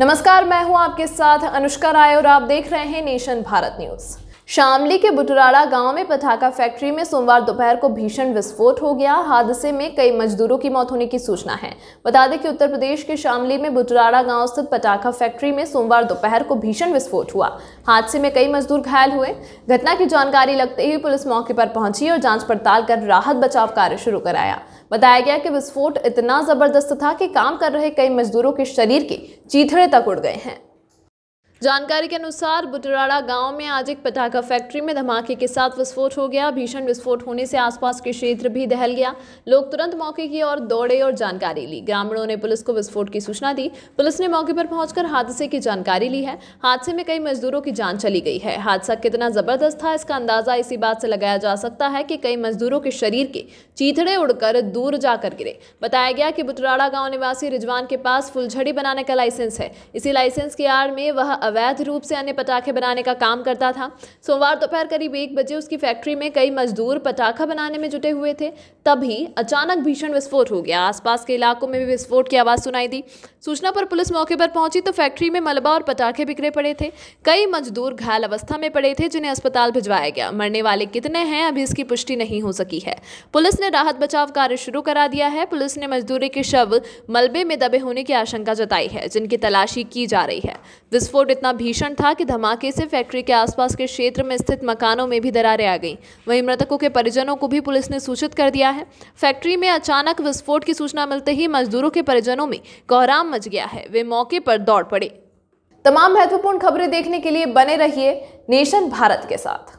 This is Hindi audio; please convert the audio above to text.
नमस्कार मैं हूं आपके साथ अनुष्का राय और आप देख रहे हैं नेशन भारत न्यूज शामली के बुटराड़ा गांव में पटाखा फैक्ट्री में सोमवार दोपहर को भीषण विस्फोट हो गया हादसे में कई मजदूरों की मौत होने की सूचना है बता दें कि उत्तर प्रदेश के शामली में बुटराड़ा गांव स्थित पटाखा फैक्ट्री में सोमवार दोपहर को भीषण विस्फोट हुआ हादसे में कई मजदूर घायल हुए घटना की जानकारी लगते ही पुलिस मौके पर पहुंची और जांच पड़ताल कर राहत बचाव कार्य शुरू कराया बताया गया कि विस्फोट इतना ज़बरदस्त था कि काम कर रहे कई मजदूरों के शरीर के चीथड़े तक उड़ गए हैं जानकारी के अनुसार बुटराड़ा गांव में आज एक पटाखा फैक्ट्री में धमाके के साथ विस्फोट हो गया भीषण विस्फोट होने से आसपास के क्षेत्र भी दहल गया लोग तुरंत मौके की ओर दौड़े और जानकारी ली ग्रामीणों ने पुलिस को विस्फोट की सूचना दी पुलिस ने मौके पर पहुंचकर हादसे की जानकारी ली है हादसे में कई मजदूरों की जान चली गई है हादसा कितना जबरदस्त था इसका अंदाजा इसी बात से लगाया जा सकता है कि कई मजदूरों के शरीर के चीथड़े उड़कर दूर जाकर गिरे बताया गया कि बुटराड़ा गाँव निवासी रिजवान के पास फुलझड़ी बनाने का लाइसेंस है इसी लाइसेंस की आड़ में वह अवैध रूप से अन्य पटाखे बनाने का काम करता था सोमवार दोपहर करीब एक बजे उसकी फैक्ट्री में कई मजदूर पटाखा बनाने में जुटे हुए थे तभी अचानक भीषण विस्फोट हो गया आसपास के इलाकों में भी विस्फोट की आवाज़ सुनाई दी सूचना पर पुलिस मौके पर पहुंची तो फैक्ट्री में मलबा और पटाखे बिखरे पड़े थे कई मजदूर घायल अवस्था में पड़े थे जिन्हें अस्पताल भिजवाया गया मरने वाले कितने हैं अभी इसकी पुष्टि नहीं हो सकी है पुलिस ने राहत बचाव कार्य शुरू करा दिया है पुलिस ने मजदूरी के शव मलबे में दबे होने की आशंका जताई है जिनकी तलाशी की जा रही है विस्फोट इतना भीषण था कि धमाके से फैक्ट्री के आसपास के क्षेत्र में स्थित मकानों में भी दरारें आ गईं वहीं मृतकों के परिजनों को भी पुलिस ने सूचित कर दिया है फैक्ट्री में अचानक विस्फोट की सूचना मिलते ही मजदूरों के परिजनों में कोहराम मच गया है वे मौके पर दौड़ पड़े तमाम महत्वपूर्ण खबरें देखने के लिए बने रहिए नेशन भारत के साथ